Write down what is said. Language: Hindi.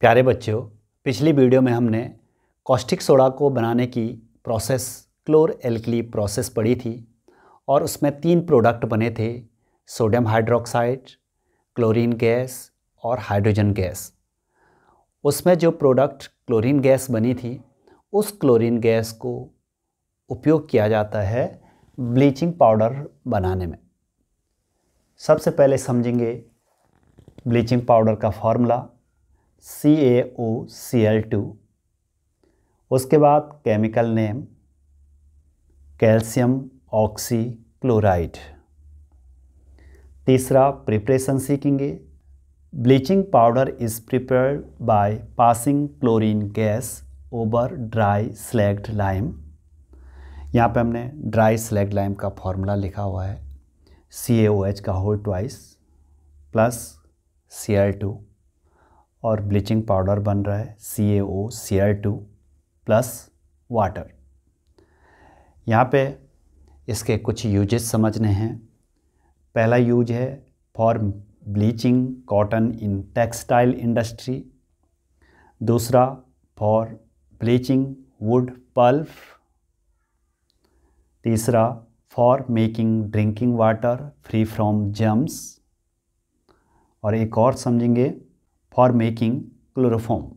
प्यारे बच्चों पिछली वीडियो में हमने कॉस्टिक सोडा को बनाने की प्रोसेस क्लोर एल्कली प्रोसेस पढ़ी थी और उसमें तीन प्रोडक्ट बने थे सोडियम हाइड्रोक्साइड क्लोरीन गैस और हाइड्रोजन गैस उसमें जो प्रोडक्ट क्लोरीन गैस बनी थी उस क्लोरीन गैस को उपयोग किया जाता है ब्लीचिंग पाउडर बनाने में सबसे पहले समझेंगे ब्लीचिंग पाउडर का formula C A O C L two उसके बाद chemical name calcium oxychloride तीसरा प्रिपरेशन सीखेंगे bleaching powder is prepared by passing chlorine gas over dry slaked lime यहाँ पे हमने ड्राई स्लेक्ड लाइम का फॉर्मूला लिखा हुआ है सी ए ओ एच का whole twice plus C L two और ब्लीचिंग पाउडर बन रहा है C A O C R two plus water यहाँ पे इसके कुछ यूजेस समझने हैं पहला यूज है for bleaching cotton in textile industry दूसरा फॉर ब्लीचिंग वुड पल्फ तीसरा for making drinking water free from germs और एक और समझेंगे for making chloroform.